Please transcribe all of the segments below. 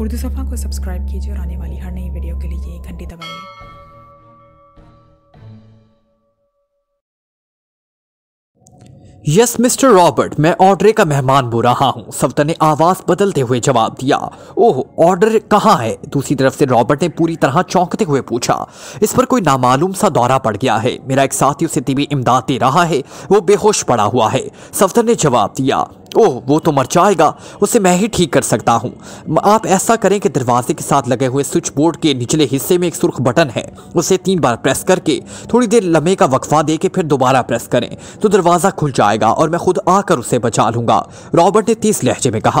उर्दू सफ़ा को सब्सक्राइब कीजिए और आने वाली हर नई वीडियो के लिए घंटी दबाइए यस मिस्टर रॉबर्ट मैं ऑर्डर का मेहमान बो रहा हूँ सवता ने आवाज़ बदलते हुए जवाब दिया ओह ऑर्डर कहाँ है दूसरी तरफ से रॉबर्ट ने पूरी तरह चौंकते हुए पूछा इस पर कोई नामालूम सा दौरा पड़ गया है मेरा एक साथी उसे तिबी इमदाद दे रहा है वो बेहोश पड़ा हुआ है सफ्तर ने जवाब दिया ओह वो तो मर जाएगा उसे मैं ही ठीक कर सकता हूँ आप ऐसा करें कि दरवाजे के साथ लगे हुए स्विच बोर्ड के निचले हिस्से में एक सुर्ख बटन है उसे तीन बार प्रेस करके थोड़ी देर लम्हे का वक्फा दे के फिर दोबारा प्रेस करें तो दरवाज़ा खुल जाएगा और मैं खुद आकर उसे बचा लूँगा रॉबर्ट ने तीस लहजे में कहा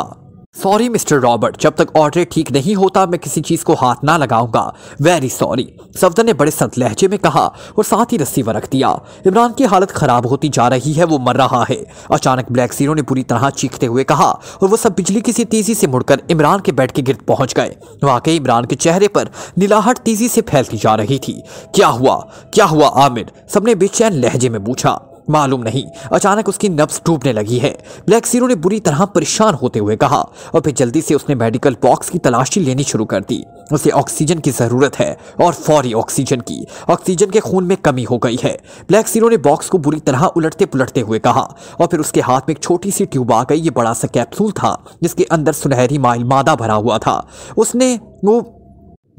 सॉरी मिस्टर रॉबर्ट जब तक ऑर्डर ठीक नहीं होता मैं किसी चीज़ को हाथ ना लगाऊंगा वेरी सॉरी सफदर ने बड़े सत लहजे में कहा और साथ ही रस्सी वरख दिया इमरान की हालत ख़राब होती जा रही है वो मर रहा है अचानक ब्लैक सीरो ने पूरी तरह चीखते हुए कहा और वो सब बिजली किसी तेज़ी से मुड़कर इमरान के बेड के गिरद पहुंच गए वाकई इमरान के चेहरे पर नीलाहट तेज़ी से फैलती जा रही थी क्या हुआ क्या हुआ आमिर सबने बेचैन लहजे में पूछा मालूम नहीं अचानक उसकी नब्स डूबने लगी है ब्लैक सीरो ने बुरी तरह परेशान होते हुए कहा और फिर जल्दी से उसने मेडिकल बॉक्स की तलाशी लेनी शुरू कर दी उसे ऑक्सीजन की ज़रूरत है और फौरी ऑक्सीजन की ऑक्सीजन के खून में कमी हो गई है ब्लैक सीरो ने बॉक्स को बुरी तरह उलटते पुलटते हुए कहा और फिर उसके हाथ में एक छोटी सी ट्यूब आ गई ये बड़ा सा कैप्सूल था जिसके अंदर सुनहरी माइल मादा भरा हुआ था उसने वो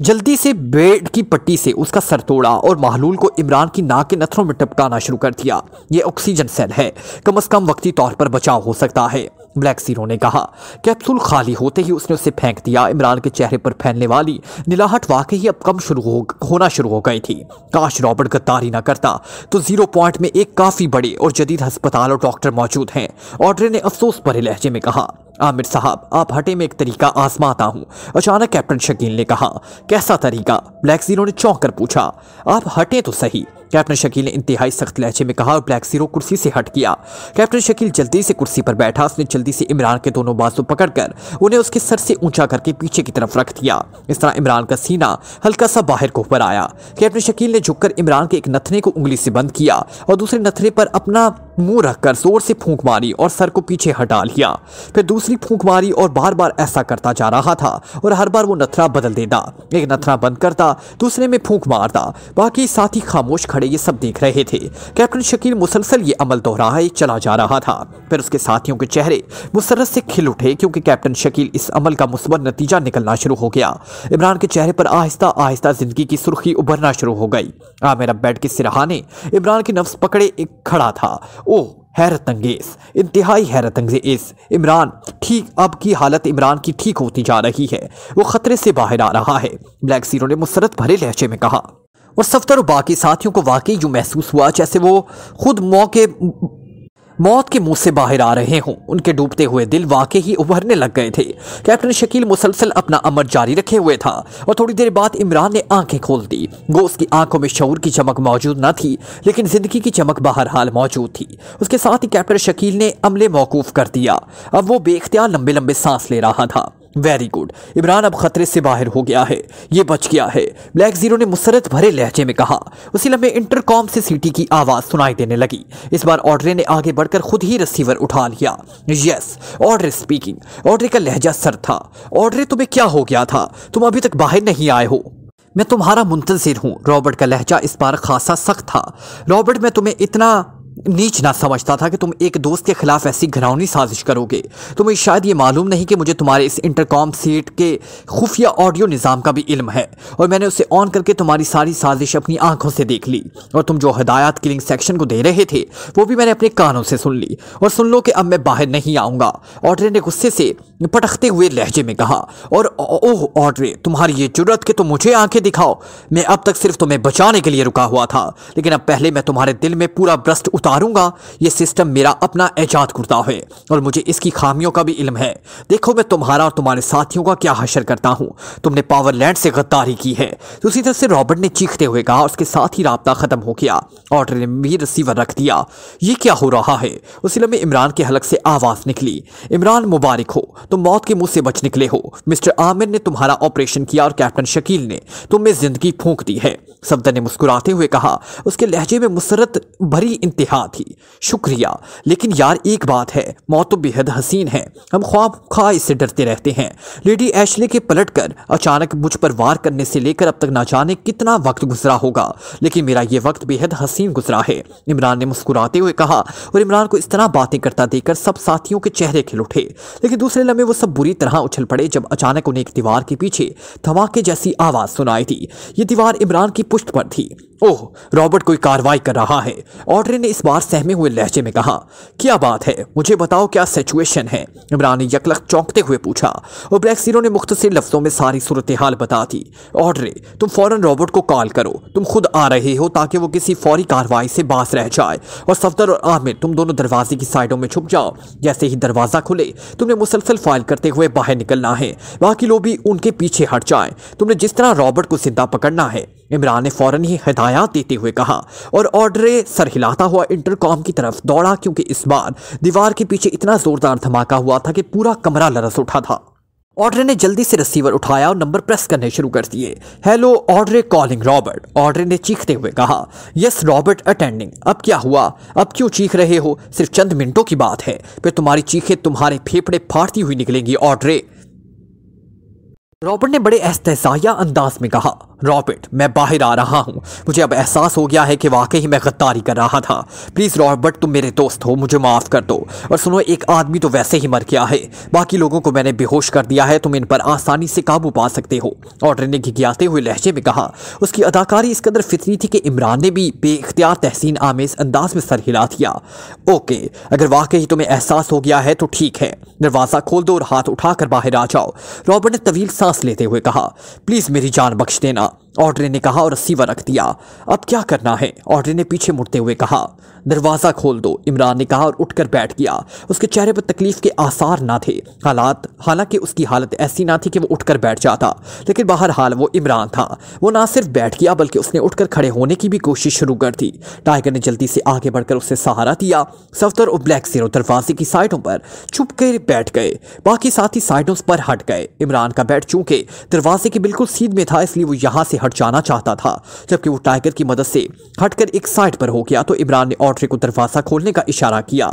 जल्दी से बेड की पट्टी से उसका सर तोड़ा और महलूल को इमरान की नाक के नथरों में टपकाना शुरू कर दिया ये ऑक्सीजन सेल है कम अज कम वक्ती तौर पर बचाव हो सकता है ब्लैक सीरो ने कहा कैप्सूल खाली होते ही उसने उसे फेंक दिया इमरान के चेहरे पर फैलने वाली निलाहट वाकई अब कम शुरू हो होना शुरू हो गई थी काश रॉबर्ट गद्दारी ना करता तो जीरो पॉइंट में एक काफ़ी बड़े और जदीद अस्पताल और डॉक्टर मौजूद हैं ऑड्रे ने अफसोस भरे लहजे में कहा आमिर साहब आप हटे में एक तरीका आजमाता हूँ अचानक कैप्टन शकील ने कहा कैसा तरीका ब्लैक जीरो ने चौंक कर पूछा आप हटे तो सही कैप्टन शकील ने इंतहाई सख्त लहजे में कहा और ब्लैक सीरो कुर्सी से हट किया कैप्टन शकील जल्दी से कुर्सी पर बैठा उसने जल्दी से इमरान के दोनों बाजू पकड़कर उन्हें उसके सर से ऊंचा करके पीछे की तरफ रख दिया इस तरह इमरान का सीना हल्का सा बाहर को ऊपर आया कैप्टन शकील ने झुककर इमरान के एक नथने को उंगली से बंद किया और दूसरे नथने पर अपना मुंह रखकर जोर से फूंक मारी और सर को पीछे हटा लिया फिर दूसरी फूंक मारी और बार बार ऐसा करता जा रहा था और हर बार वो नथरा बदल देता एक नथरा बंद करता दूसरे में फूंक मारता बाकी साथी खामोश खड़े ये सब देख रहे थे कैप्टन शकील मुसलसल ये अमल दोहराए चला जा रहा था फिर उसके साथियों के चेहरे मुसरत से खिल उठे क्योंकि कैप्टन शकील इस अमल का मुस्बत नतीजा निकलना शुरू हो गया इमरान के चेहरे पर आहिस्ता आहिस्ता जिंदगी की सुर्खी उभरना शुरू हो गई आमिर अब्बैड के सिरहाने इमरान के नफ्स पकड़े एक खड़ा था ओह हैरत अंगेज इंतहाई हैरत अंगेज इमरान ठीक अब की हालत इमरान की ठीक होती जा रही है वो ख़तरे से बाहर आ रहा है ब्लैक सीरो ने मुसरत भरे लहजे में कहा और सफदर बाकी साथियों को वाकई यूँ महसूस हुआ जैसे वो खुद मौके मौत के मुंह से बाहर आ रहे हों उनके डूबते हुए दिल वाकई ही उभरने लग गए थे कैप्टन शकील मुसलसल अपना अमर जारी रखे हुए था और थोड़ी देर बाद इमरान ने आंखें खोल दी वो उसकी आंखों में शौर की चमक मौजूद न थी लेकिन ज़िंदगी की चमक बहरहाल मौजूद थी उसके साथ ही कैप्टन शकील ने अमले मौकूफ़ कर दिया अब वो बेख्तियार लंबे लंबे सांस ले रहा था वेरी गुड इमरान अब खतरे से बाहर हो गया है ये बच गया है ब्लैक जीरो ने मुसरत भरे लहजे में कहा उसी लम्बे इंटरकॉम से सीटी की आवाज़ सुनाई देने लगी इस बार ऑर्डरे ने आगे बढ़कर खुद ही रिसीवर उठा लिया यस ऑर्डर स्पीकिंग ऑर्डरे का लहजा सर था ऑर्डरे तुम्हें क्या हो गया था तुम अभी तक बाहर नहीं आए हो मैं तुम्हारा मुंतजिर हूँ रॉबर्ट का लहजा इस बार खासा सख्त था रॉबर्ट मैं तुम्हें इतना नीच ना समझता था कि तुम एक दोस्त के खिलाफ ऐसी घरावनी साजिश करोगे तुम्हें शायद ये मालूम नहीं कि मुझे तुम्हारे इस इंटरकॉम सीट के खुफिया ऑडियो निज़ाम का भी इल्म है और मैंने उसे ऑन करके तुम्हारी सारी साजिश अपनी आंखों से देख ली और तुम जो हदायत किलिंग सेक्शन को दे रहे थे वो भी मैंने अपने कानों से सुन ली और सुन लो कि अब मैं बाहर नहीं आऊँगा ऑडरे ने गुस्से से पटकते हुए लहजे में कहा और ओह ऑड्रे तुम्हारी ये जरूरत कि तुम तो मुझे आंखें दिखाओ मैं अब तक सिर्फ तुम्हें बचाने के लिए रुका हुआ था लेकिन अब पहले मैं तुम्हारे दिल में पूरा ब्रस्ट उतारूंगा ये सिस्टम मेरा अपना एजाद करता है और मुझे इसकी खामियों का भी इल्म है देखो मैं तुम्हारा और तुम्हारे साथियों का क्या हशर करता हूँ तुमने पावरलैंड से गद्दारी की है दूसरी तो उसी तरह से रॉबर्ट ने चीखते हुए कहा उसके साथ ही रबता ख़त्म हो गया ऑर्डर ने भी रिसीवर रख दिया ये क्या हो रहा है उसी में इमरान के हलक से आवाज़ निकली इमरान मुबारक हो तुम मौत के मुंह से बच निकले हो मिस्टर आमिर ने तुम्हारा ऑपरेशन किया और कैप्टन शकील ने तुम्हें जिंदगी फूंक दी है सफदर ने मुस्कुराते हुए कहा उसके लहजे में मुसरत भरी इंतहा थी शुक्रिया लेकिन यार एक बात है मौत तो बेहद हसीन है हम ख्वाब खा इससे डरते रहते हैं लेडी एशले के पलट कर अचानक मुझ पर वार करने से लेकर अब तक ना जाने कितना वक्त गुजरा होगा लेकिन मेरा ये वक्त बेहद हसीन गुजरा है इमरान ने मुस्कुराते हुए कहा और इमरान को इस तरह बातें करता देकर सब साथियों के चेहरे खिल उठे लेकिन दूसरे में वो सब बुरी तरह उछल पड़े जब अचानक उन्हें एक दीवार के पीछे धमाके जैसी आवाज़ सुनाई थी ये दीवार इमरान की पुष्ट पर थी ओह रॉबर्ट कोई कार्रवाई कर रहा है ऑड्रे ने इस बार सहमे हुए लहजे में कहा क्या बात है मुझे बताओ क्या सिचुएशन है इमरान ने यकलक चौंकते हुए पूछा और ब्रैक्सीरो ने मुख्तसर लफ्जों में सारी सूरत हाल बता दी ऑड्रे तुम फौरन रॉबर्ट को कॉल करो तुम खुद आ रहे हो ताकि वो किसी फौरी कार्रवाई से बास रह जाए और सफदर और आमिर तुम दोनों दरवाजे की साइडों में छुप जाओ जैसे ही दरवाज़ा खुले तुमने मुसलसल फाइल करते हुए बाहर निकलना है बाकी लोग भी उनके पीछे हट जाए तुमने जिस तरह रॉबर्ट को जिंदा पकड़ना है इमरान ने फौरन ही हिदायत देते हुए कहा और ऑर्डर सर हिलाता हुआ इंटरकॉम की तरफ दौड़ा क्योंकि इस बार दीवार के पीछे इतना ज़ोरदार धमाका हुआ था कि पूरा कमरा लरस उठा था ऑर्डर ने जल्दी से रिसीवर उठाया और नंबर प्रेस करने शुरू कर दिए हेलो ऑर्डर कॉलिंग रॉबर्ट ऑर्डर ने चीखते हुए कहा यस रॉबर्ट अटेंडिंग अब क्या हुआ अब क्यों चीख रहे हो सिर्फ चंद मिनटों की बात है फिर तुम्हारी चीखें तुम्हारे फेफड़े फाड़ती हुई निकलेंगी ऑर्डर रॉबर्ट ने बड़े एस्तजाया अंदाज में कहा रॉबर्ट मैं बाहर आ रहा हूँ मुझे अब एहसास हो गया है कि वाकई ही मैं गद्दारी कर रहा था प्लीज़ रॉबर्ट तुम मेरे दोस्त हो मुझे माफ़ कर दो और सुनो एक आदमी तो वैसे ही मर गया है बाकी लोगों को मैंने बेहोश कर दिया है तुम इन पर आसानी से काबू पा सकते हो ऑर्डर ने घिघियाते हुए लहजे में कहा उसकी अदाकारी इस कदर फितरी थी कि इमरान ने भी बेख्तियार तहसीन आमेज अंदाज में सर हिला दिया ओके अगर वाकई तुम्हें एहसास हो गया है तो ठीक है दरवाज़ा खोल दो और हाथ उठाकर बाहर आ जाओ रॉबर्ट ने तवील सांस लेते हुए कहा प्लीज़ मेरी जान बख्श देना あ。ऑड्रे ने कहा और रसीवर रख दिया अब क्या करना है ऑड्रे ने पीछे मुड़ते हुए कहा दरवाज़ा खोल दो इमरान ने कहा और उठकर बैठ गया उसके चेहरे पर तकलीफ के आसार ना थे हालात हालांकि उसकी हालत ऐसी ना थी कि वो उठकर बैठ जाता लेकिन हाल वो इमरान था वो ना सिर्फ बैठ गया बल्कि उसने उठकर खड़े होने की भी कोशिश शुरू कर दी टाइगर ने जल्दी से आगे बढ़कर उसे सहारा दिया सफदर और ब्लैक जीरो दरवाजे की साइडों पर छुप कर बैठ गए बाकी साथी साइडों पर हट गए इमरान का बैठ चूंकि दरवाजे के बिल्कुल सीध में था इसलिए वो यहाँ से हट जाना चाहता था जबकि वो टाइगर की मदद से हटकर एक साइड पर हो गया तो इमरान ने ऑटरे को दरवाज़ा खोलने का इशारा किया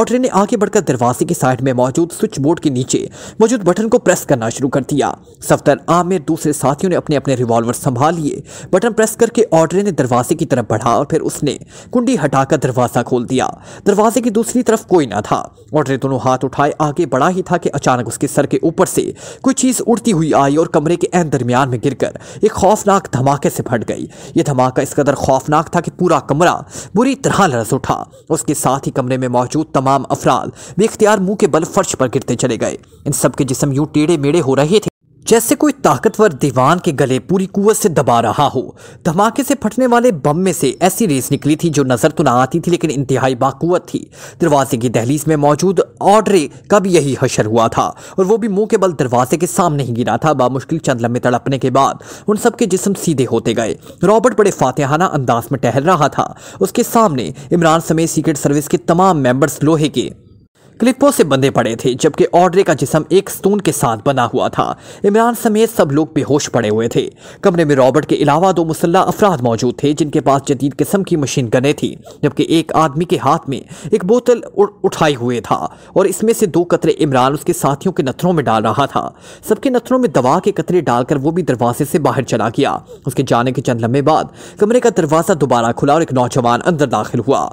ऑटरे ने आगे बढ़कर दरवाजे की साइड में मौजूद स्विच बोर्ड के नीचे मौजूद बटन को प्रेस करना शुरू कर दिया सफ्तर आमिर दूसरे साथियों ने अपने अपने रिवॉल्वर संभाल लिए बटन प्रेस करके ऑटरे ने दरवाजे की तरफ बढ़ा और फिर उसने कुंडी हटाकर दरवाज़ा खोल दिया दरवाजे की दूसरी तरफ कोई ना था ऑटरे दोनों हाथ उठाए आगे बढ़ा ही था कि अचानक उसके सर के ऊपर से कोई चीज़ उड़ती हुई आई और कमरे के एन दरमियान में गिरकर एक खौफनाक खौफनाक धमाके से फट गई ये धमाका इस कदर खौफनाक था कि पूरा कमरा बुरी तरह लरस उठा उसके साथ ही कमरे में मौजूद तमाम अफराद बेख्तियार मुंह के बल फर्श पर गिरते चले गए इन सबके जिसम यूं टेढ़े मेढ़े हो रहे थे जैसे कोई ताकतवर दीवान के गले पूरी कुवत से दबा रहा हो धमाके से फटने वाले बम में से ऐसी रेस निकली थी जो नज़र तो ना आती थी लेकिन इंतहाई बाकुवत थी दरवाजे की दहलीज में मौजूद ऑडरे का भी यही हशर हुआ था और वो भी मुंह के बल दरवाजे के सामने ही गिरा था बामुश्किल चंद लम्बे तड़पने के बाद उन सबके जिसम सीधे होते गए रॉबर्ट बड़े फातेहाना अंदाज में टहल रहा था उसके सामने इमरान समेत सीक्रेट सर्विस के तमाम मेम्बर्स लोहे के क्लिपों से बंधे पड़े थे जबकि ऑड्रे का जिसम एक स्तून के साथ बना हुआ था इमरान समेत सब लोग बेहोश पड़े हुए थे कमरे में रॉबर्ट के अलावा दो मुसल्ला अफराद मौजूद थे जिनके पास जदीद किस्म की मशीन गने थी जबकि एक आदमी के हाथ में एक बोतल उठाई हुए था और इसमें से दो कतरे इमरान उसके साथियों के नथरों में डाल रहा था सबके नथरों में दवा के कतरे डालकर वो भी दरवाजे से बाहर चला गया उसके जाने के चंद लम्बे बाद कमरे का दरवाज़ा दोबारा खुला और एक नौजवान अंदर दाखिल हुआ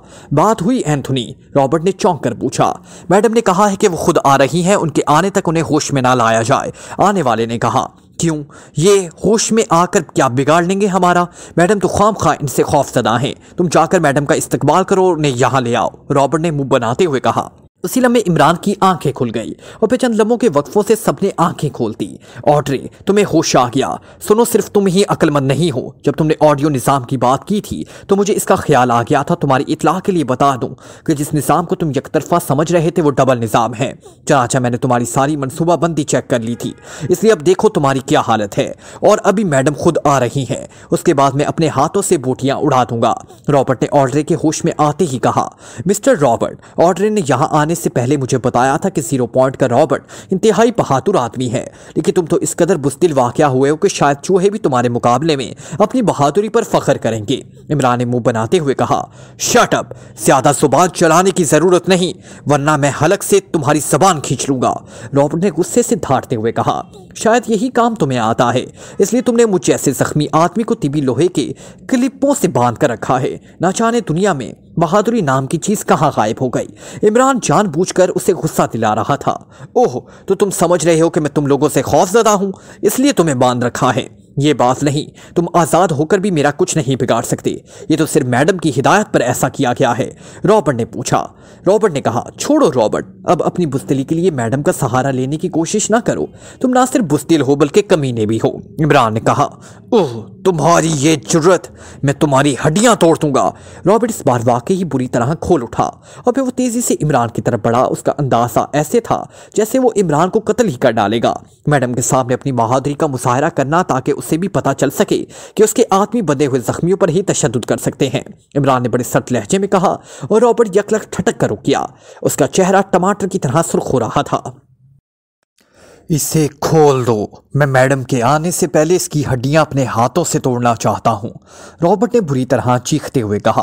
बात हुई एंथनी रॉबर्ट ने चौंक कर पूछा मैडम ने कहा है कि वो खुद आ रही हैं उनके आने तक उन्हें होश में ना लाया जाए आने वाले ने कहा क्यों ये होश में आकर क्या बिगाड़ लेंगे हमारा मैडम तो खाम खा इनसे खौफजदा हैं तुम जाकर मैडम का इस्तकबाल करो उन्हें यहाँ ले आओ रॉबर्ट ने मुंह बनाते हुए कहा उसी लम्हे इमरान की आंखें खुल गई और फिर चंद लम्हों के वक्फों से सबने आंखें खोल दी ऑड्रे तुम्हें होश आ गया सुनो सिर्फ तुम ही अक्लमंद नहीं हो जब तुमने ऑडियो निज़ाम की बात की थी तो मुझे इसका ख्याल आ गया था तुम्हारी इतलाह के लिए बता दूं कि जिस निज़ाम को तुम यकतरफा समझ रहे थे वो डबल निज़ाम है चाचा मैंने तुम्हारी सारी मनसूबाबंदी चेक कर ली थी इसलिए अब देखो तुम्हारी क्या हालत है और अभी मैडम खुद आ रही हैं उसके बाद मैं अपने हाथों से बोटियाँ उड़ा दूंगा रॉबर्ट ने ऑड्रे के होश में आते ही कहा मिस्टर रॉबर्ट ऑड्रे ने यहाँ आने आने से पहले मुझे बताया था कि ज़ीरो पॉइंट का रॉबर्ट इंतहाई बहादुर आदमी है लेकिन तुम तो इस कदर बुस्तिल वाक़ हुए हो कि शायद चूहे भी तुम्हारे मुकाबले में अपनी बहादुरी पर फ़ख्र करेंगे इमरान ने मुंह बनाते हुए कहा शटअप ज़्यादा जुबान चलाने की ज़रूरत नहीं वरना मैं हलक से तुम्हारी जबान खींच लूंगा रॉबर्ट ने गुस्से से धारते हुए कहा शायद यही काम तुम्हें आता है इसलिए तुमने मुझे ऐसे ज़ख्मी आदमी को तिबी लोहे के क्लिपों से बांध कर रखा है ना जाने दुनिया में बहादुरी नाम की चीज कहाँ गायब हो गई इमरान जानबूझकर उसे गुस्सा दिला रहा था ओह तो तुम समझ रहे हो कि मैं तुम लोगों से खौफ खौफजदा हूं इसलिए तुम्हें बांध रखा है ये बात नहीं तुम आज़ाद होकर भी मेरा कुछ नहीं बिगाड़ सकते ये तो सिर्फ मैडम की हिदायत पर ऐसा किया गया है रॉबर्ट ने पूछा रॉबर्ट ने कहा छोड़ो रॉबर्ट अब अपनी बुस्तली के लिए मैडम का सहारा लेने की कोशिश ना करो तुम ना सिर्फ बुस्तिल हो बल्कि कमीने भी हो इमरान ने कहा ओह तुम्हारी ये जरूरत मैं तुम्हारी हड्डियां तोड़ दूंगा रॉबर्ट इस बार वाकई ही बुरी तरह खोल उठा और फिर वो तेज़ी से इमरान की तरफ बढ़ा उसका अंदाजा ऐसे था जैसे वो इमरान को कत्ल ही कर डालेगा मैडम के सामने अपनी बहादुरी का मुशाहरा करना ताकि उस से भी पता चल सके कि उसके आदमी बंधे हुए जख्मियों पर ही तशद कर सकते हैं इमरान ने बड़े सख्त लहजे में कहा और रॉबर्ट यकलक ठटक कर रुक किया उसका चेहरा टमाटर की तरह सुर्ख हो रहा था इसे खोल दो मैं मैडम के आने से पहले इसकी हड्डियां अपने हाथों से तोड़ना चाहता हूं। रॉबर्ट ने बुरी तरह चीखते हुए कहा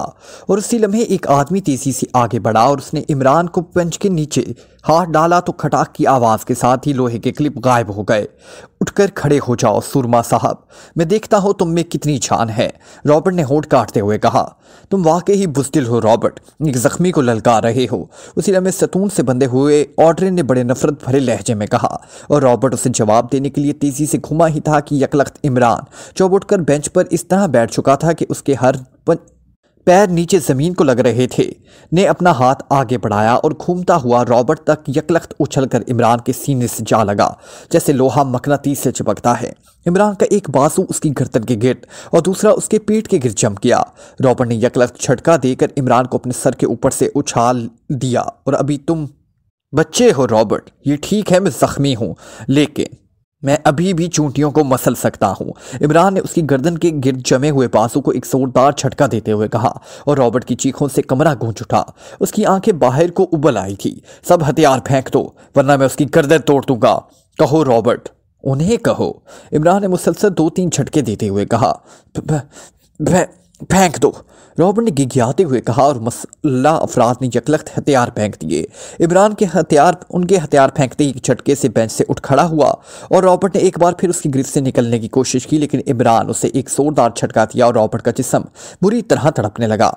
और उसी लम्हे एक आदमी तेजी से आगे बढ़ा और उसने इमरान को पंच के नीचे हाथ डाला तो खटाक की आवाज़ के साथ ही लोहे के क्लिप गायब हो गए उठकर खड़े हो जाओ सुरमा साहब मैं देखता हूँ तुम में कितनी जान है रॉबर्ट ने होठ काटते हुए कहा तुम वाकई ही बुजदिल हो रॉबर्ट एक जख्मी को ललका रहे हो उसी लम्हे सतून से बंधे हुए ऑड्रे ने बड़े नफरत भरे लहजे में कहा और रॉबर्ट उसे जवाब देने के लिए तेज़ी से घुमा ही था कि यकलख्त इमरान जो उठकर बेंच पर इस तरह बैठ चुका था कि उसके हर पैर नीचे ज़मीन को लग रहे थे ने अपना हाथ आगे बढ़ाया और घूमता हुआ रॉबर्ट तक यकलख्त उछलकर इमरान के सीने से जा लगा जैसे लोहा मकनती से चिपकता है इमरान का एक बाजू उसकी गर्दन के गिर और दूसरा उसके पेट के गिर जम किया रॉबर्ट ने यकलख्त झटका देकर इमरान को अपने सर के ऊपर से उछाल दिया और अभी तुम बच्चे हो रॉबर्ट ये ठीक है मैं ज़ख्मी हूँ लेकिन मैं अभी भी चूंटियों को मसल सकता हूँ इमरान ने उसकी गर्दन के गिर जमे हुए बाजू को एक जोरदार झटका देते हुए कहा और रॉबर्ट की चीखों से कमरा गूंज उठा उसकी आंखें बाहर को उबल आई थी सब हथियार फेंक दो वरना मैं उसकी गर्दन तोड़ दूंगा कहो रॉबर्ट उन्हें कहो इमरान ने मुसलसल दो तीन झटके देते हुए कहा फेंक दो रॉबर्ट ने गिघियाते हुए कहा और मसल्ला अफराद ने यकलख्त हथियार फेंक दिए इमरान के हथियार उनके हथियार फेंकते ही झटके से बेंच से उठ खड़ा हुआ और रॉबर्ट ने एक बार फिर उसकी ग्रिफ से निकलने की कोशिश की लेकिन इमरान उसे एक जोरदार झटका दिया और रॉबर्ट का जिसम बुरी तरह तड़पने लगा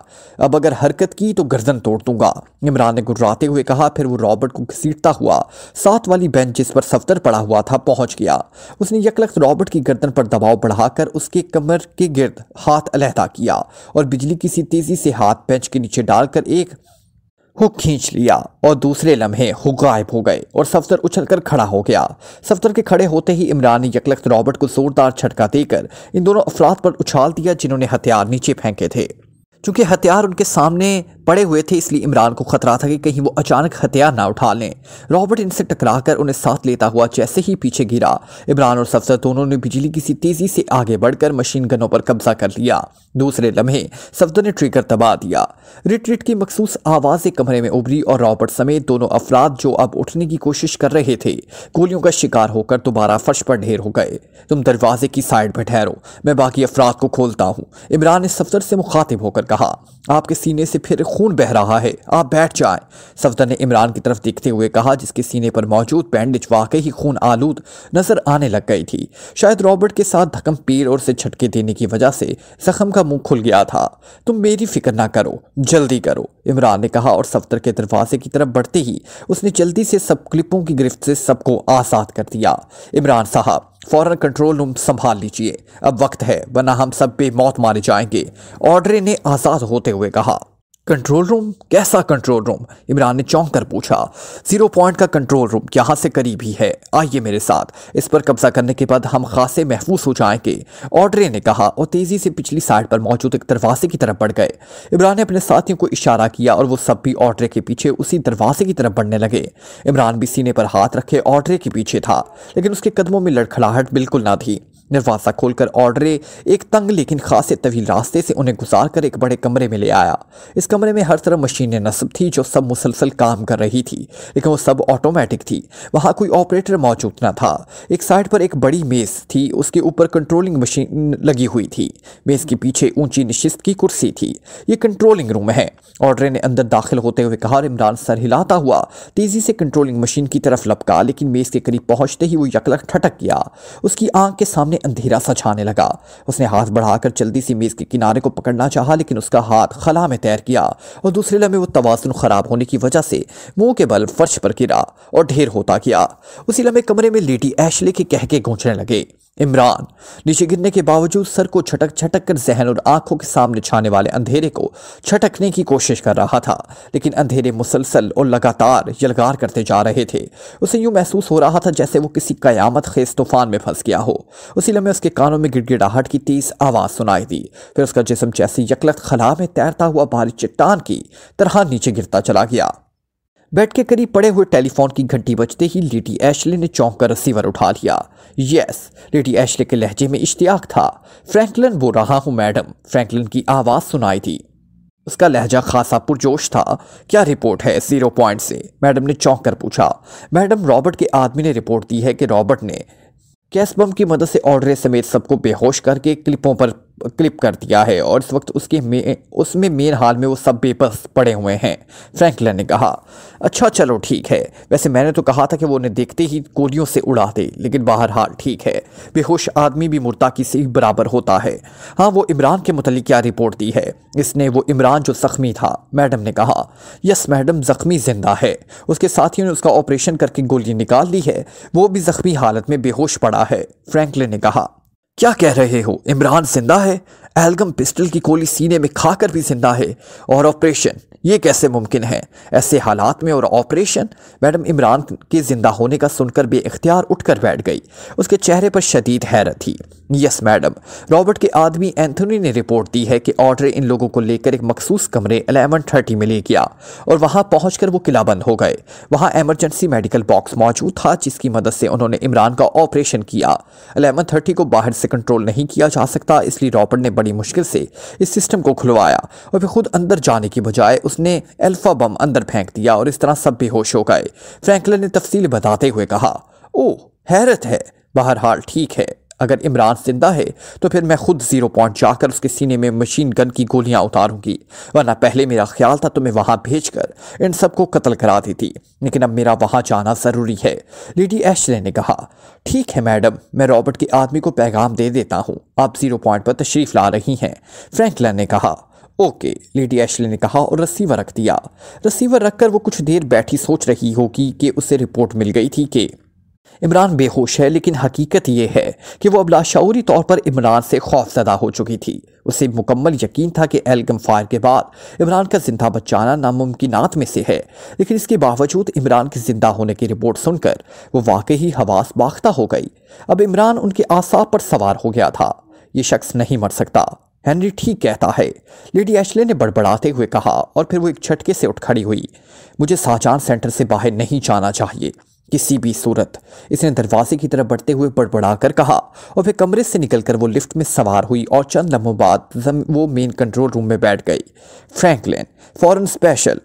अब अगर हरकत की तो गर्दन तोड़ दूंगा इमरान ने गुर्राते हुए कहा फिर वो रॉबर्ट को घसीटता हुआ साथ वाली बेंच जिस पर सफदर पड़ा हुआ था पहुंच गया उसने यकलख्त रॉबर्ट की गर्दन पर दबाव बढ़ाकर उसके कमर के गिर्द हाथ अलहदा किया किया और बिजली किसी तेजी से हाथ बेंच के नीचे डालकर एक हुक खींच लिया और दूसरे लम्हे हुक गायब हो गए और सफदर उछलकर खड़ा हो गया सफदर के खड़े होते ही इमरान ने यकलख्त रॉबर्ट को जोरदार झटका देकर इन दोनों अफराद पर उछाल दिया जिन्होंने हथियार नीचे फेंके थे चूँकि हथियार उनके सामने पड़े हुए थे इसलिए इमरान को खतरा था कि कहीं वो अचानक हथियार ना उठा लें रॉबर्ट इनसे टकरा कर उन्हें साथ लेता हुआ जैसे ही पीछे गिरा इमरान और सफसर दोनों ने बिजली की सी तेज़ी से आगे बढ़कर मशीन गनों पर कब्जा कर लिया दूसरे लम्हे सफदर ने ट्रिकर दबा दिया रिट की मखसूस आवाज़ें कमरे में उभरी और रॉबर्ट समेत दोनों अफराद जो अब उठने की कोशिश कर रहे थे गोलियों का शिकार होकर दोबारा फर्श पर ढेर हो गए तुम दरवाजे की साइड पर ठहरो मैं बाकी अफराद को खोलता हूँ इमरान ने सफदर से मुखातिब होकर कहा रहा आपके सीने से फिर खून बह रहा है आप बैठ जाए सफदर ने इमरान की तरफ देखते हुए कहा जिसके सीने पर मौजूद बैंडेज वाकई ही खून आलूद नजर आने लग गई थी शायद रॉबर्ट के साथ धक्म पीर और से झटके देने की वजह से जख्म का मुंह खुल गया था तुम मेरी फिक्र ना करो जल्दी करो इमरान ने कहा और सफदर के दरवाजे की तरफ बढ़ते ही उसने जल्दी से सब क्लिपों की गिरफ्त से सबको आज़ाद कर दिया इमरान साहब फौरन कंट्रोल रूम संभाल लीजिए अब वक्त है वरना हम सब पे मौत मारे जाएंगे ऑर्डरे ने आज़ाद होते हुए कहा कंट्रोल रूम कैसा कंट्रोल रूम इमरान ने चौंक कर पूछा जीरो पॉइंट का कंट्रोल रूम यहाँ से करीब ही है आइए मेरे साथ इस पर कब्जा करने के बाद हम खासे महफूज हो जाएंगे ऑड्रे ने कहा और तेज़ी से पिछली साइड पर मौजूद एक दरवाजे की तरफ बढ़ गए इमरान ने अपने साथियों को इशारा किया और वो सब भी ऑर्डरे के पीछे उसी दरवाजे की तरफ बढ़ने लगे इमरान भी सीने पर हाथ रखे ऑड्रे के पीछे था लेकिन उसके कदमों में लड़खड़ाहट बिल्कुल ना थी दरवाज़ा खोलकर ऑड्रे एक तंग लेकिन खासे तवील रास्ते से उन्हें गुजार कर एक बड़े कमरे में ले आया इसका कमरे में हर तरफ मशीनें नस्ब थी जो सब मुसलसल काम कर रही थी लेकिन वो सब ऑटोमेटिक थी वहाँ कोई ऑपरेटर मौजूद ना था एक साइड पर एक बड़ी मेज़ थी उसके ऊपर कंट्रोलिंग मशीन लगी हुई थी मेज़ के पीछे ऊंची निश्चित की कुर्सी थी ये कंट्रोलिंग रूम है ऑर्डर ने अंदर दाखिल होते हुए कहा इमरान सर हिलाता हुआ तेज़ी से कंट्रोलिंग मशीन की तरफ लपका लेकिन मेज़ के करीब पहुंचते ही वो यकलक ठटक गया उसकी आंख के सामने अंधेरा छाने लगा उसने हाथ बढ़ाकर जल्दी से मेज़ के किनारे को पकड़ना चाहा लेकिन उसका हाथ खला में तैर किया और दूसरे लम्हे वो तवासन ख़राब होने की वजह से मुंह के बल फर्श पर गिरा और ढेर होता गया उसी लम्हे कमरे में लेटी ऐशले के कह के गूंजने लगे इमरान नीचे गिरने के बावजूद सर को छटक छटक कर जहन और आंखों के सामने छाने वाले अंधेरे को छटकने की कोशिश कर रहा था लेकिन अंधेरे मुसलसल और लगातार यलगार करते जा रहे थे उसे यूं महसूस हो रहा था जैसे वो किसी कयामत खेस तूफान में फंस गया हो उसी लम्हे उसके कानों में गिड़गिड़ाहट की तेज आवाज़ सुनाई दी फिर उसका जिसम जैसे यकलत खला में तैरता हुआ भारी चट्टान की तरह नीचे गिरता चला गया बेड के करीब पड़े हुए टेलीफोन की घंटी बजते ही लेडी एशले ने चौंक कर रसीवर उठा लिया यस लेडी एशले के लहजे में इश्तियाक था फ्रैंकलिन बोल रहा हूँ मैडम फ्रैंकलिन की आवाज़ सुनाई थी उसका लहजा खासा पुरजोश था क्या रिपोर्ट है जीरो पॉइंट से मैडम ने चौंक कर पूछा मैडम रॉबर्ट के आदमी ने रिपोर्ट दी है कि रॉबर्ट ने कैसबम बम की मदद से ऑर्डर समेत सबको बेहोश करके क्लिपों पर क्लिप कर दिया है और इस वक्त उसके में उसमें मेन हाल में वो सब पेपर्स पड़े हुए हैं फ्रैंकलिन ने कहा अच्छा चलो ठीक है वैसे मैंने तो कहा था कि वो उन्हें देखते ही गोलियों से उड़ा दे लेकिन बाहर हाल ठीक है बेहोश आदमी भी मुर्दा की से बराबर होता है हाँ वो इमरान के मुतल क्या रिपोर्ट दी है इसने वो इमरान जो ज़ख्मी था मैडम ने कहा यस मैडम ज़ख्मी जिंदा है उसके साथियों ने उसका ऑपरेशन करके गोली निकाल ली है वो भी ज़ख्मी हालत में बेहोश पड़ा है फ्रैंकलिन ने कहा क्या कह रहे हो इमरान जिंदा है एल्गम पिस्टल की गोली सीने में खाकर भी जिंदा है और ऑपरेशन ये कैसे मुमकिन है ऐसे हालात में और ऑपरेशन मैडम इमरान के ज़िंदा होने का सुनकर उठ उठकर बैठ गई उसके चेहरे पर शदीद हैरत थी यस मैडम रॉबर्ट के आदमी एंथनी ने रिपोर्ट दी है कि ऑर्डर इन लोगों को लेकर एक मखसूस कमरे अलेवन थर्टी में ले गया और वहाँ पहुँच वो किला बंद हो गए वहाँ एमरजेंसी मेडिकल बॉक्स मौजूद था जिसकी मदद से उन्होंने इमरान का ऑपरेशन किया अलेवन थर्टी को बाहर से कंट्रोल नहीं किया जा सकता इसलिए रॉबर्ट ने बड़ी बड़ी मुश्किल से इस सिस्टम को खुलवाया और फिर खुद अंदर जाने की बजाय उसने अल्फ़ा बम अंदर फेंक दिया और इस तरह सब बेहोश हो गए फ्रैंकलिन ने तफसील बताते हुए कहा ओह हैरत है बहरहाल ठीक है अगर इमरान जिंदा है तो फिर मैं खुद ज़ीरो पॉइंट जाकर उसके सीने में मशीन गन की गोलियां उतारूंगी वरना पहले मेरा ख्याल था तुम्हें तो वहां भेजकर इन सबको कत्ल करा देती लेकिन अब मेरा वहां जाना ज़रूरी है लेडी एशले ने कहा ठीक है मैडम मैं रॉबर्ट के आदमी को पैगाम दे देता हूँ आप ज़ीरो पॉइंट पर तशरीफ़ ला रही हैं फ्रेंकलन ने कहा ओके लेडी एशले ने कहा और रसीवर रख दिया रसीवर रखकर वो कुछ देर बैठी सोच रही होगी कि उसे रिपोर्ट मिल गई थी कि इमरान बेहोश है लेकिन हकीकत यह है कि वह अब तौर पर इमरान से खौफजदा हो चुकी थी उसे मुकम्मल यकीन था कि एलगम फायर के बाद इमरान का जिंदा बचाना नामुमकिन में से है लेकिन इसके बावजूद इमरान के जिंदा होने की रिपोर्ट सुनकर वो वाकई हवास बाख्ता हो गई अब इमरान उनके आसाब पर सवार हो गया था ये शख्स नहीं मर सकता हैंनरी ठीक कहता है लेडी एशले ने बड़बड़ाते हुए कहा और फिर वो एक झटके से उठ खड़ी हुई मुझे साजान सेंटर से बाहर नहीं जाना चाहिए किसी भी सूरत इसने दरवाजे की तरफ बढ़ते हुए बड़बड़ा कर कहा और फिर कमरे से निकलकर वो लिफ्ट में सवार हुई और चंद लम्हों बाद वो मेन कंट्रोल रूम में बैठ गई फ्रैंकलिन फॉरन स्पेशल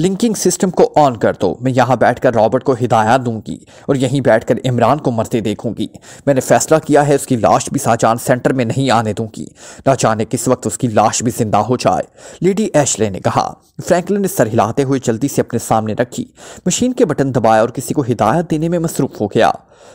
लिंकिंग सिस्टम को ऑन कर दो मैं यहाँ बैठकर रॉबर्ट को हिदायत दूंगी और यहीं बैठकर इमरान को मरते देखूंगी मैंने फैसला किया है उसकी लाश भी साजान सेंटर में नहीं आने दूंगी ना जाने किस वक्त उसकी लाश भी जिंदा हो जाए लेडी एशले ने कहा फ्रैंकलिन ने सर हिलाते हुए जल्दी से अपने सामने रखी मशीन के बटन दबाया और किसी को हिदायत देने में मसरूफ हो गया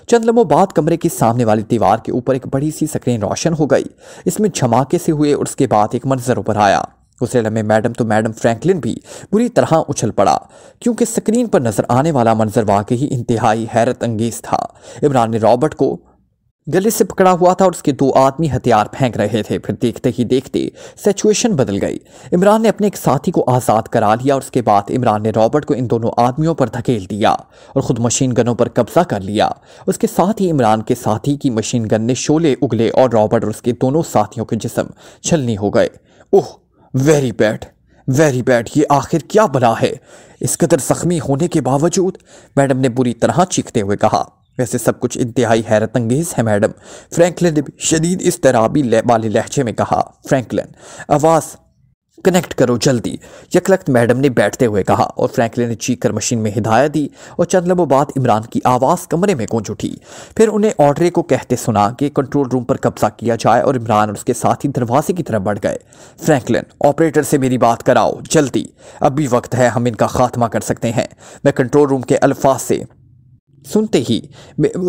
चंद लम्हों बाद कमरे के सामने वाली दीवार के ऊपर एक बड़ी सी स्क्रीन रोशन हो गई इसमें झमाके से हुए और उसके बाद एक मंजर ऊपर आया उस लम्हे मैडम तो मैडम फ्रैंकलिन भी बुरी तरह उछल पड़ा क्योंकि स्क्रीन पर नजर आने वाला मंजर वाकई ही इंतहाई हैरत अंगेज था इमरान ने रॉबर्ट को गले से पकड़ा हुआ था और उसके दो आदमी हथियार फेंक रहे थे फिर देखते ही देखते सिचुएशन बदल गई इमरान ने अपने एक साथी को आज़ाद करा लिया और उसके बाद इमरान ने रॉबर्ट को इन दोनों आदमियों पर धकेल दिया और ख़ुद मशीन गनों पर कब्जा कर लिया उसके साथ ही इमरान के साथी की मशीन गन ने शोले उगले और रॉबर्ट और उसके दोनों साथियों के जिसम छलनी हो गए oh very bad very bad ये आखिर क्या बना है इस कदर जख्मी होने के बावजूद मैडम ने बुरी तरह चीखते हुए कहा वैसे सब कुछ इंतहाई हैरत अंगेज है मैडम फ्रैंकलिन ने भी शदीद इस तराबी वाले लहजे में कहा फ्रैंकलिन आवाज़ कनेक्ट करो जल्दी यकलक्त मैडम ने बैठते हुए कहा और फ्रैंकलिन ने चीख कर मशीन में हिदायत दी और चंद लम्बों बाद इमरान की आवाज़ कमरे में गूंज उठी फिर उन्हें ऑर्डरे को कहते सुना कि कंट्रोल रूम पर कब्जा किया जाए और इमरान और उसके साथ ही दरवाजे की तरफ बढ़ गए फ्रैंकलिन ऑपरेटर से मेरी बात कराओ जल्दी अब भी वक्त है हम इनका खात्मा कर सकते हैं मैं कंट्रोल रूम के अल्फाज से सुनते ही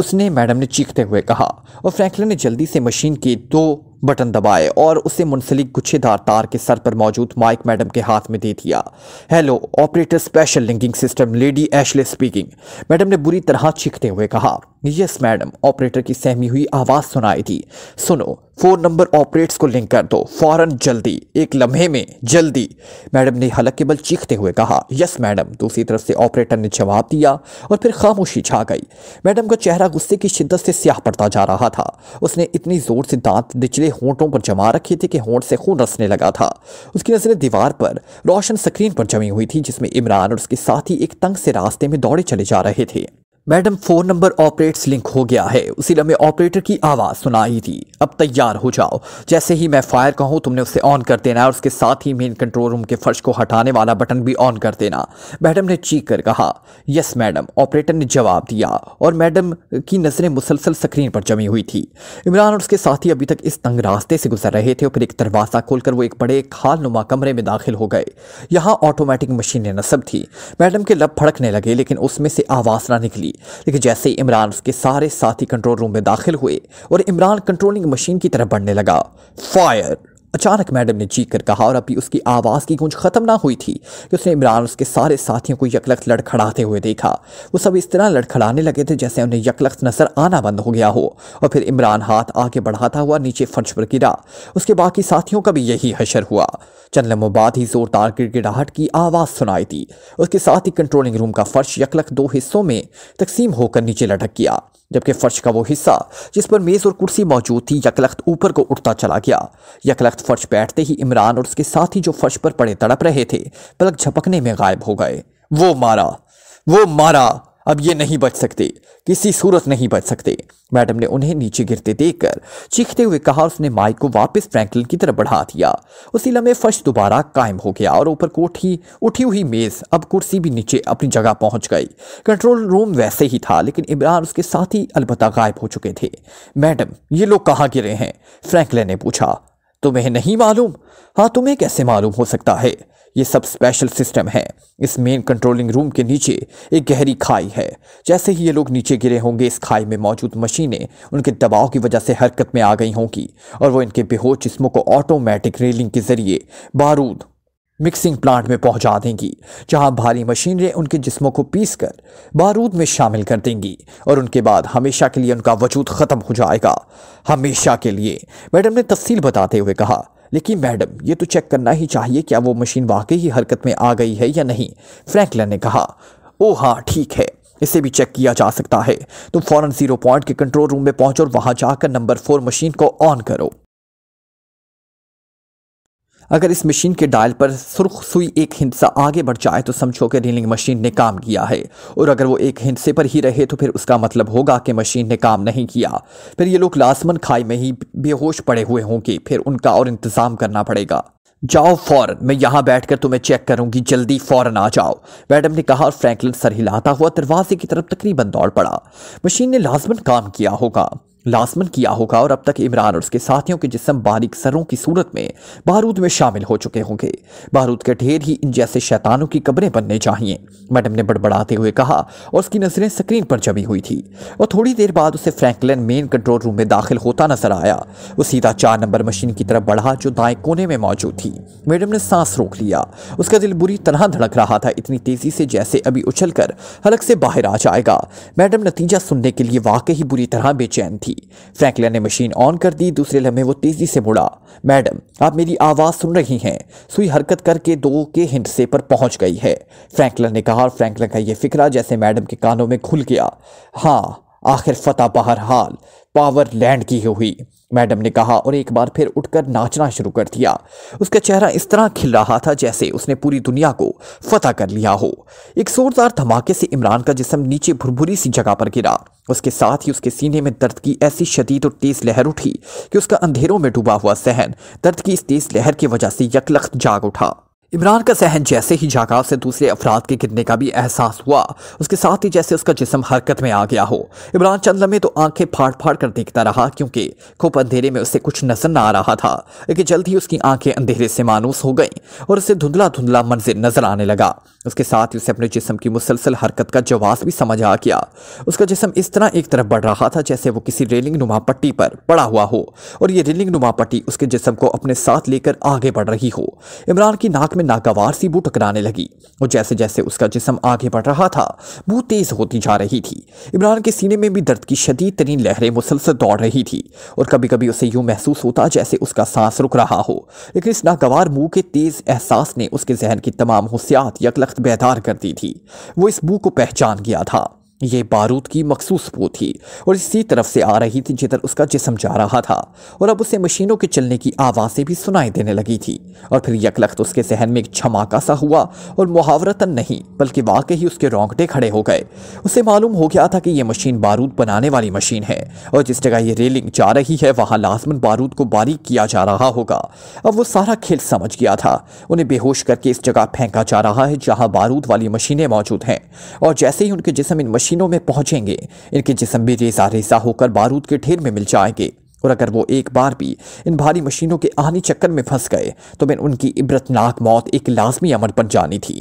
उसने मैडम ने चीखते हुए कहा और फ्रैंकलिन ने जल्दी से मशीन के दो बटन दबाए और उसे मुंसलिक गुच्छेदार तार के सर पर मौजूद माइक मैडम के हाथ में दे दिया hello operator special linking system lady Ashley speaking madam ने बुरी तरह चीखते हुए कहा यस मैडम ऑपरेटर की सहमी हुई आवाज़ सुनाई थी सुनो फ़ोन नंबर ऑपरेट्स को लिंक कर दो फौरन जल्दी एक लम्हे में जल्दी मैडम ने हलक के बल चीखते हुए कहा यस मैडम दूसरी तरफ से ऑपरेटर ने जवाब दिया और फिर खामोशी छा गई मैडम का चेहरा गुस्से की शिद्दत से स्याह पड़ता जा रहा था उसने इतनी ज़ोर से दांत निचले होंठों पर जमा रखे थे कि होंठ से खून रसने लगा था उसकी नज़रें दीवार पर रोशन स्क्रीन पर जमी हुई थी जिसमें इमरान और उसके साथ एक तंग से रास्ते में दौड़े चले जा रहे थे मैडम फोन नंबर ऑपरेट्स लिंक हो गया है उसी लम्हे ऑपरेटर की आवाज़ सुनाई थी अब तैयार हो जाओ जैसे ही मैं फायर कहूँ तुमने उसे ऑन कर देना है और उसके साथ ही मेन कंट्रोल रूम के फर्श को हटाने वाला बटन भी ऑन कर देना मैडम ने चीख कर कहा यस मैडम ऑपरेटर ने जवाब दिया और मैडम की नज़रें मुसलसल स्क्रीन पर जमी हुई थी इमरान और उसके साथी अभी तक इस तंग रास्ते से गुजर रहे थे और फिर एक दरवाज़ा खोलकर वो एक बड़े खाल कमरे में दाखिल हो गए यहाँ ऑटोमेटिक मशीनें नसब थी मैडम के लब फड़कने लगे लेकिन उसमें से आवाज़ ना निकली लेकिन जैसे ही इमरान उसके सारे साथी कंट्रोल रूम में दाखिल हुए और इमरान कंट्रोलिंग मशीन की तरफ बढ़ने लगा फायर अचानक मैडम ने चीख कर कहा और अभी उसकी आवाज़ की गूंज ख़त्म ना हुई थी कि उसने इमरान उसके सारे साथियों को यकलख लड़खड़ाते हुए देखा वो सब इस तरह लड़खड़ाने लगे थे जैसे उन्हें यकलख नज़र आना बंद हो गया हो और फिर इमरान हाथ आगे बढ़ाता हुआ नीचे फर्श पर गिरा उसके बाकी साथियों का भी यही हशर हुआ चंद लम्बों बाद ही ज़ोरदार गिड़गिड़ाहट की आवाज़ सुनाई थी उसके साथ ही कंट्रोलिंग रूम का फर्श यकलख दो हिस्सों में तकसीम होकर नीचे लटक गया जबकि फर्श का वो हिस्सा जिस पर मेज़ और कुर्सी मौजूद थी यकलख्त ऊपर को उठता चला गया यकलख्त फर्श बैठते ही इमरान और उसके साथी जो फर्श पर पड़े तड़प रहे थे पलक झपकने में गायब हो गए वो मारा वो मारा अब ये नहीं बच सकते किसी सूरत नहीं बच सकते मैडम ने उन्हें नीचे गिरते देखकर चीखते हुए कहा उसने माइक को वापस फ्रैंकलिन की तरफ बढ़ा दिया उसी लम्हे फर्श दोबारा कायम हो गया और ऊपर कोठी उठी हुई मेज़ अब कुर्सी भी नीचे अपनी जगह पहुंच गई कंट्रोल रूम वैसे ही था लेकिन इमरान उसके साथी अलबत् गायब हो चुके थे मैडम ये लोग कहाँ गिरे हैं फ्रैंकलिन ने पूछा तुम्हें नहीं मालूम हाँ तुम्हें कैसे मालूम हो सकता है ये सब स्पेशल सिस्टम है इस मेन कंट्रोलिंग रूम के नीचे एक गहरी खाई है जैसे ही ये लोग नीचे गिरे होंगे इस खाई में मौजूद मशीनें उनके दबाव की वजह से हरकत में आ गई होंगी और वो इनके बेहोश जिस्मों को ऑटोमेटिक रेलिंग के जरिए बारूद मिक्सिंग प्लांट में पहुंचा देंगी जहां भारी मशीनरी उनके जिस्मों को पीस कर बारूद में शामिल कर देंगी और उनके बाद हमेशा के लिए उनका वजूद ख़त्म हो जाएगा हमेशा के लिए मैडम ने तफसील बताते हुए कहा लेकिन मैडम ये तो चेक करना ही चाहिए क्या वो मशीन वाकई ही हरकत में आ गई है या नहीं फ्रैंकलिन ने कहा ओ हाँ ठीक है इसे भी चेक किया जा सकता है तुम फ़ौरन ज़ीरो पॉइंट के कंट्रोल रूम में पहुंचो और वहां जाकर नंबर फोर मशीन को ऑन करो अगर इस मशीन के डायल पर सुर्ख सुई एक हिंसा आगे बढ़ जाए तो समझो कि रीलिंग मशीन ने काम किया है और अगर वो एक हिंसे पर ही रहे तो फिर उसका मतलब होगा कि मशीन ने काम नहीं किया फिर ये लोग लाजमन खाई में ही बेहोश पड़े हुए होंगे फिर उनका और इंतज़ाम करना पड़ेगा जाओ फौरन मैं यहाँ बैठकर तुम्हें चेक करूंगी जल्दी फौरन आ जाओ मैडम ने कहा और फ्रैंकलिन सर हिलाता हुआ दरवाजे की तरफ तकरीबन दौड़ पड़ा मशीन ने लाजमन काम किया होगा लाजमन किया होगा और अब तक इमरान और उसके साथियों के जिसम बारीक सरों की सूरत में बारूद में शामिल हो चुके होंगे बारूद के ढेर ही इन जैसे शैतानों की कब्रें बनने चाहिए मैडम ने बड़बड़ाते हुए कहा और उसकी नज़रें स्क्रीन पर जमी हुई थी और थोड़ी देर बाद उसे फ्रैंकलिन मेन कंट्रोल रूम में दाखिल होता नजर आया वो सीधा चार नंबर मशीन की तरफ बढ़ा जो दाएं कोने में मौजूद थी मैडम ने सांस रोक लिया उसका दिल बुरी तरह धड़क रहा था इतनी तेज़ी से जैसे अभी उछल कर हलक से बाहर आ जाएगा मैडम नतीजा सुनने के लिए वाकई बुरी तरह बेचैन थी थी फ्रैंकलिन ने मशीन ऑन कर दी दूसरे लम्हे वो तेजी से मुड़ा मैडम आप मेरी आवाज़ सुन रही हैं सुई हरकत करके दो के हिंदसे पर पहुंच गई है फ्रैंकलिन ने कहा फ्रैंकलिन का यह फिक्रा जैसे मैडम के कानों में खुल गया हाँ आखिर फतेह बहर हाल पावर लैंड की हुई मैडम ने कहा और एक बार फिर उठकर नाचना शुरू कर दिया उसका चेहरा इस तरह खिल रहा था जैसे उसने पूरी दुनिया को फतह कर लिया हो एक जोरदार धमाके से इमरान का जिसम नीचे भुरभुरी सी जगह पर गिरा उसके साथ ही उसके सीने में दर्द की ऐसी शदीद और तेज़ लहर उठी कि उसका अंधेरों में डूबा हुआ सहन दर्द की इस तेज़ लहर की वजह से यकलख्त जाग उठा इमरान का सहन जैसे ही जागा उसे दूसरे अफराद के गिरने का भी एहसास हुआ उसके साथ ही जैसे उसका जिसम हरकत में आ गया हो इमरान चंद लम्बे तो आंखें फाड़ फाड़ कर देखता रहा क्योंकि खूब अंधेरे में उसे कुछ नजर न आ रहा था लेकिन जल्द ही उसकी आंखें अंधेरे से मानूस हो गईं और उसे धुंधला धुंधला मंजिल नजर आने लगा उसके साथ ही उसे अपने जिसम की मुसलसल हरकत का जवाब भी समझ आ गया उसका जिसम इस तरह एक तरफ बढ़ रहा था जैसे वो किसी रेलिंग नुमा पट्टी पर पड़ा हुआ हो और ये रेलिंग नुमा पट्टी उसके जिसम को अपने साथ लेकर आगे बढ़ रही हो इमरान की नाक में में नागवार सी बू टकराने लगी और जैसे जैसे उसका जिसम आगे बढ़ रहा था बू तेज़ होती जा रही थी इमरान के सीने में भी दर्द की शदीद तरीन लहरें मुसलसल दौड़ रही थी और कभी कभी उसे यूं महसूस होता जैसे उसका सांस रुक रहा हो लेकिन इस नागवार मुँह के तेज़ एहसास ने उसके जहन की तमाम हसियात यकलख्त बेदार कर दी थी वो इस बू को पहचान गया था ये बारूद की मखसूस वो थी और इसी तरफ से आ रही थी जिधर उसका जिसम जा रहा था और अब उसे मशीनों के चलने की आवाज़ें भी सुनाई देने लगी थी और फिर यकलख्त उसके जहन में एक छमाका सा हुआ और मुहावरतन नहीं बल्कि वाकई ही उसके रोंगटे खड़े हो गए उसे मालूम हो गया था कि यह मशीन बारूद बनाने वाली मशीन है और जिस जगह ये रेलिंग जा रही है वहाँ लाजमन बारूद को बारीक किया जा रहा होगा अब वो सारा खेल समझ गया था उन्हें बेहोश करके इस जगह फेंका जा रहा है जहाँ बारूद वाली मशीनें मौजूद हैं और जैसे ही उनके जिसम इन मशीनों में पहुंचेंगे इनके जिसम भी रेजा रेजा होकर बारूद के ढेर में मिल जाएंगे और अगर वो एक बार भी इन भारी मशीनों के आहनी चक्कर में फंस गए तो मैं उनकी इबरतनाक मौत एक लाजमी अमर बन जानी थी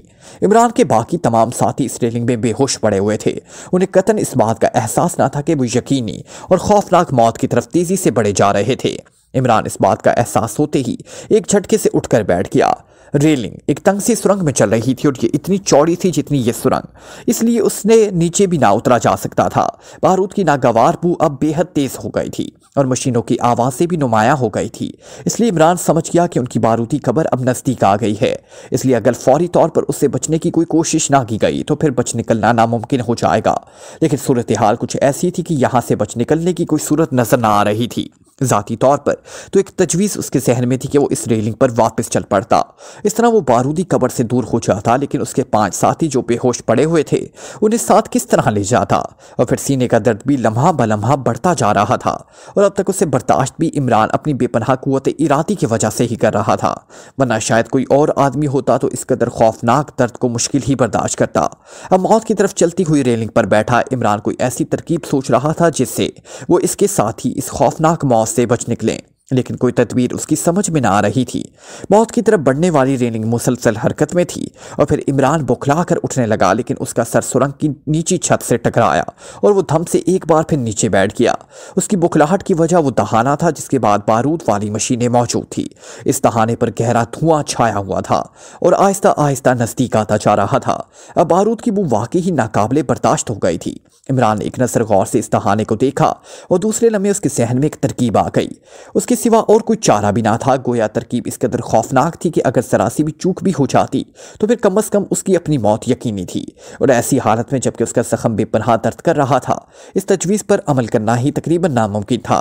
इमरान के बाकी तमाम साथी इस रेलिंग में बेहोश पड़े हुए थे उन्हें कतन इस बात का एहसास ना था कि वो यकीनी और खौफनाक मौत की तरफ तेज़ी से बढ़े जा रहे थे इमरान इस बात का एहसास होते ही एक झटके से उठकर बैठ गया रेलिंग एक तंग सी सुरंग में चल रही थी और ये इतनी चौड़ी थी जितनी ये सुरंग इसलिए उसने नीचे भी ना उतरा जा सकता था बारूद की नागवार बू अब बेहद तेज़ हो गई थी और मशीनों की आवाज़ें भी नुमाया हो गई थी इसलिए इमरान समझ गया कि उनकी बारूदी खबर अब नज़दीक आ गई है इसलिए अगर फौरी तौर पर उससे बचने की कोई कोशिश ना की गई तो फिर बच निकलना नामुमकिन हो जाएगा लेकिन सूरत हाल कुछ ऐसी थी कि यहाँ से बच निकलने की कोई सूरत नज़र ना आ रही थी ज़ाती तौर पर तो एक तजवीज़ उसके जहन में थी कि वो इस रेलिंग पर वापस चल पड़ता इस तरह वो बारूदी कबर से दूर हो जाता लेकिन उसके पांच साथी जो बेहोश पड़े हुए थे उन्हें साथ किस तरह ले जाता और फिर सीने का दर्द भी लम्हा ब लम्हा बढ़ता जा रहा था और अब तक उसे बर्दाश्त भी इमरान अपनी बेपनाह कुत इरादी की वजह से ही कर रहा था वरना शायद कोई और आदमी होता तो इस कदर खौफनाक दर्द को मुश्किल ही बर्दाश्त करता अब मौत की तरफ चलती हुई रेलिंग पर बैठा इमरान कोई ऐसी तरकीब सोच रहा था जिससे वो इसके साथ ही इस खौफनाक मौत से बच निकलें लेकिन कोई तदबीर उसकी समझ में ना आ रही थी मौत की तरफ बढ़ने वाली रेलिंग मुसलसल हरकत में थी और फिर इमरान बुखला कर उठने लगा लेकिन उसका सर सुरंग की नीची छत से टकराया और वो धम से एक बार फिर नीचे बैठ गया उसकी बुखलाहट की वजह वो दहाना था जिसके बाद बारूद वाली मशीनें मौजूद थी इस दहाने पर गहरा धुआं छाया हुआ था और आहिस्ता आहिस्ता नज़दीक आता जा रहा था अब बारूद की बू वाकई ही नाकाबले बर्दाश्त हो गई थी इमरान एक नज़र गौर से इस दहाने को देखा और दूसरे लम्हे उसके जहन में एक तरकीब आ गई उसके के सिवा और कोई चारा भी ना था गोया तरकीब इस कदर खौफनाक थी कि अगर सरासी भी चूक भी हो जाती तो फिर कम अज़ कम उसकी अपनी मौत यकीनी थी और ऐसी हालत में जबकि उसका जख्म बेपनहा दर्द कर रहा था इस तजवीज़ पर अमल करना ही तकरीबन नामुमकिन था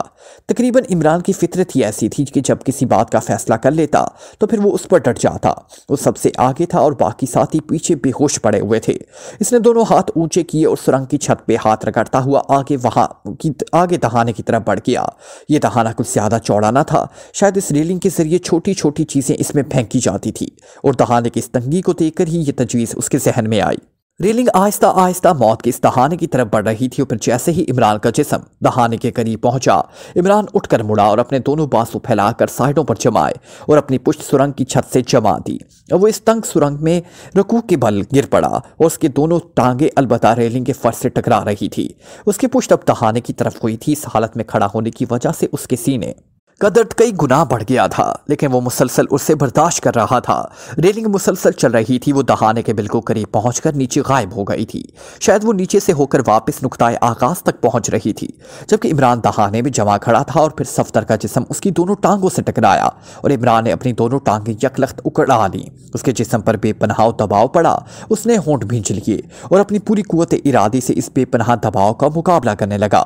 तकरीबन इमरान की फितरत ही ऐसी थी कि जब किसी बात का फैसला कर लेता तो फिर वो उस पर डट जाता वो सबसे आगे था और बाकी साथी पीछे बेहोश पड़े हुए थे इसने दोनों हाथ ऊंचे किए और सुरंग की छत पे हाथ रगड़ता हुआ आगे वहां की आगे दहाने की तरफ बढ़ गया ये दहाना कुछ ज़्यादा चौड़ा दौड़ाना था शायद इस रेलिंग के जरिए छोटी छोटी चीज़ें इसमें फेंकी जाती थी और दहाने की इस तंगी को देखकर ही यह तजवीज़ उसके जहन में आई रेलिंग आहिस्ता आहिस्ता मौत के इस दहाने की तरफ बढ़ रही थी और जैसे ही इमरान का जिसम दहाने के करीब पहुंचा इमरान उठकर मुड़ा और अपने दोनों बांसों फैलाकर साइडों पर जमाए और अपनी पुष्ट सुरंग की छत से जमा दी और वो इस तंग सुरंग में रकू के बल गिर पड़ा और उसके दोनों टांगे अलबत् रेलिंग के फर्श से टकरा रही थी उसकी पुष्ट अब दहाने की तरफ हुई थी इस हालत में खड़ा होने की वजह से उसके सीने का दर्द कई गुना बढ़ गया था लेकिन वो मुसलसल उससे बर्दाश्त कर रहा था रेलिंग मुसलसल चल रही थी वो दहाने के बिल्कुल करीब कर नीचे गायब हो गई थी शायद वो नीचे से होकर वापस नुकताए आकाश तक पहुंच रही थी जबकि इमरान दहाने में जमा खड़ा था और फिर सफदर का जिसम उसकी दोनों टांगों से टकराया और इमरान ने अपनी दोनों टांगें यकलख्त उकड़ा ली उसके जिसम पर बेपनाह दबाव पड़ा उसने होंठ भींच लिए और अपनी पूरी कुत इरादे से इस बेपनाह दबाव का मुकाबला करने लगा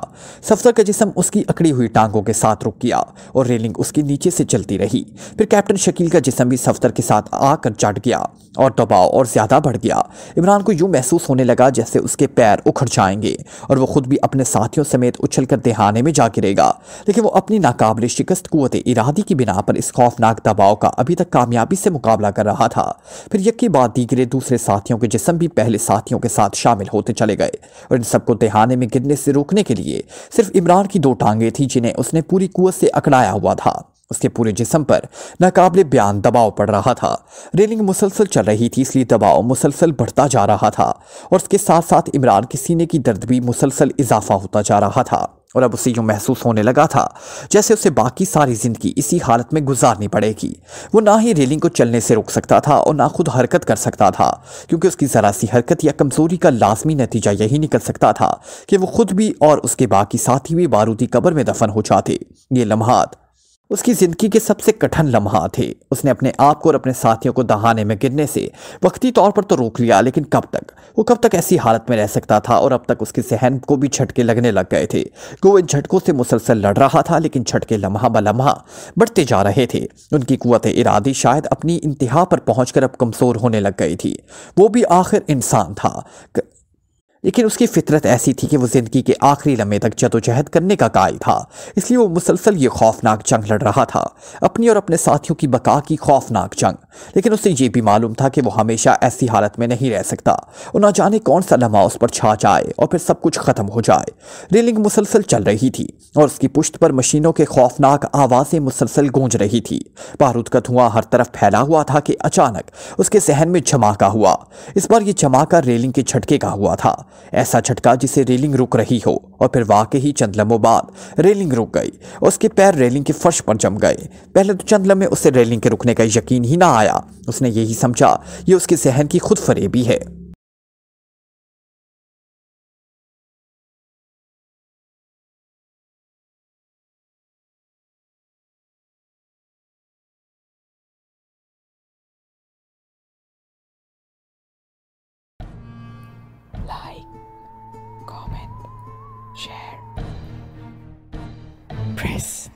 सफदर का जिसम उसकी अकड़ी हुई टांगों के साथ रुक गया और रेलिंग उसके नीचे से चलती रही फिर कैप्टन शकील का जिसम भी सफ्तर के साथ आकर चट गया और दबाव और ज़्यादा बढ़ गया इमरान को यूं महसूस होने लगा जैसे उसके पैर उखड़ जाएंगे और वो खुद भी अपने साथियों समेत उछल कर दहाने में जा गिरेगा लेकिन वो अपनी नाकाबिल शिकस्त कुत इरादी की बिना पर इस खौफनाक दबाव का अभी तक कामयाबी से मुकाबला कर रहा था फिर यकी बात दीगरे दूसरे साथियों के जिसम भी पहले साथियों के साथ शामिल होते चले गए और इन सबको दहाने में गिरने से रोकने के लिए सिर्फ इमरान की दो टांगे थी जिन्हें उसने पूरी कुत से अकड़ाया हुआ था उसके पूरे जिसम पर नाकाबले बयान दबाव पड़ रहा था रेलिंग मुसलसल चल रही थी इसलिए दबाव मुसलसल बढ़ता जा रहा था और उसके साथ साथ इमरान के सीने की दर्द भी मुसलसल इजाफा होता जा रहा था और अब उसे यूँ महसूस होने लगा था जैसे उसे बाकी सारी ज़िंदगी इसी हालत में गुजारनी पड़ेगी वो ना ही रेलिंग को चलने से रोक सकता था और ना खुद हरकत कर सकता था क्योंकि उसकी ज़रा सी हरकत या कमज़ोरी का लाजमी नतीजा यही निकल सकता था कि वो खुद भी और उसके बाकी साथी भी बारूदी कबर में दफन हो जाते ये लम्हात उसकी ज़िंदगी के सबसे कठिन लम्हा थे उसने अपने आप को और अपने साथियों को दहाने में गिरने से वक्ती तौर पर तो रोक लिया लेकिन कब तक वो कब तक ऐसी हालत में रह सकता था और अब तक उसके सहन को भी झटके लगने लग गए थे वो इन झटकों से मुसलसल लड़ रहा था लेकिन झटके लम्हा ब लम्हा बढ़ते जा रहे थे उनकी कुत इरादी शायद अपनी इंतहा पर पहुँच अब कमज़ोर होने लग गई थी वो भी आखिर इंसान था लेकिन उसकी फितरत ऐसी थी कि वो ज़िंदगी के आखिरी लम्हे तक जदोजहद करने का कायल था इसलिए वो मुसलसल ये खौफनाक जंग लड़ रहा था अपनी और अपने साथियों की बका की खौफनाक जंग लेकिन उसे ये भी मालूम था कि वो हमेशा ऐसी हालत में नहीं रह सकता और ना जाने कौन सा लम्हा उस पर छा जाए और फिर सब कुछ ख़त्म हो जाए रेलिंग मुसलसल चल रही थी और उसकी पुश्त पर मशीनों के खौफनाक आवाज़ें मुसलसल गूंज रही थी बारूद का धुआं हर तरफ फैला हुआ था कि अचानक उसके सहन में झमाका हुआ इस बार ये झमाका रेलिंग के झटके का हुआ था ऐसा झटका जिसे रेलिंग रुक रही हो और फिर वाकई ही चंद लम्बों बाद रेलिंग रुक गई उसके पैर रेलिंग के फर्श पर जम गए पहले तो चंद लम्बे उसे रेलिंग के रुकने का यकीन ही ना आया उसने यही समझा ये उसके जहन की खुद फरेबी है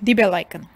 the bell icon.